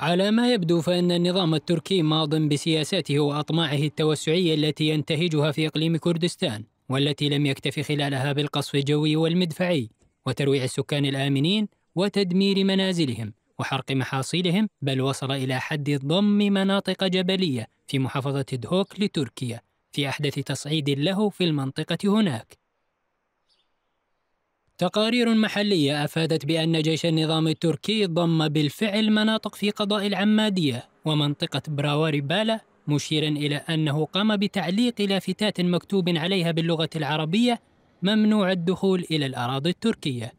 على ما يبدو فإن النظام التركي ماض بسياساته وأطماعه التوسعية التي ينتهجها في إقليم كردستان والتي لم يكتف خلالها بالقصف الجوي والمدفعي وترويع السكان الآمنين وتدمير منازلهم وحرق محاصيلهم بل وصل إلى حد ضم مناطق جبلية في محافظة دهوك لتركيا في أحدث تصعيد له في المنطقة هناك تقارير محلية أفادت بأن جيش النظام التركي ضم بالفعل مناطق في قضاء العمادية ومنطقة براواري بالا مشيرا إلى أنه قام بتعليق لافتات مكتوب عليها باللغة العربية ممنوع الدخول إلى الأراضي التركية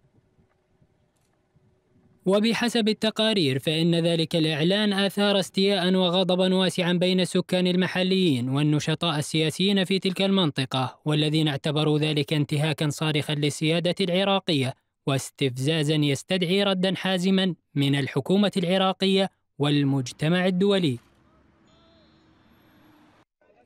وبحسب التقارير فإن ذلك الإعلان أثار استياء وغضبا واسعا بين السكان المحليين والنشطاء السياسيين في تلك المنطقة والذين اعتبروا ذلك انتهاكا صارخا للسيادة العراقية واستفزازا يستدعي ردا حازما من الحكومة العراقية والمجتمع الدولي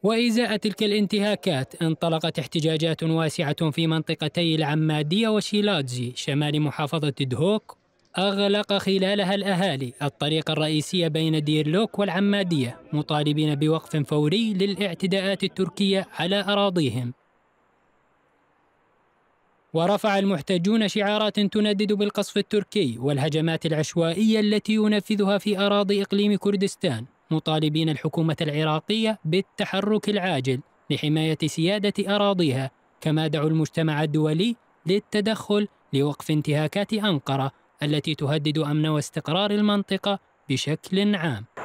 وإزاء تلك الانتهاكات انطلقت احتجاجات واسعة في منطقتي العمادية وشيلادزي شمال محافظة دهوك أغلق خلالها الأهالي الطريق الرئيسية بين ديرلوك والعمادية مطالبين بوقف فوري للاعتداءات التركية على أراضيهم ورفع المحتجون شعارات تندد بالقصف التركي والهجمات العشوائية التي ينفذها في أراضي إقليم كردستان مطالبين الحكومة العراقية بالتحرك العاجل لحماية سيادة أراضيها كما دعوا المجتمع الدولي للتدخل لوقف انتهاكات أنقرة التي تهدد امن واستقرار المنطقه بشكل عام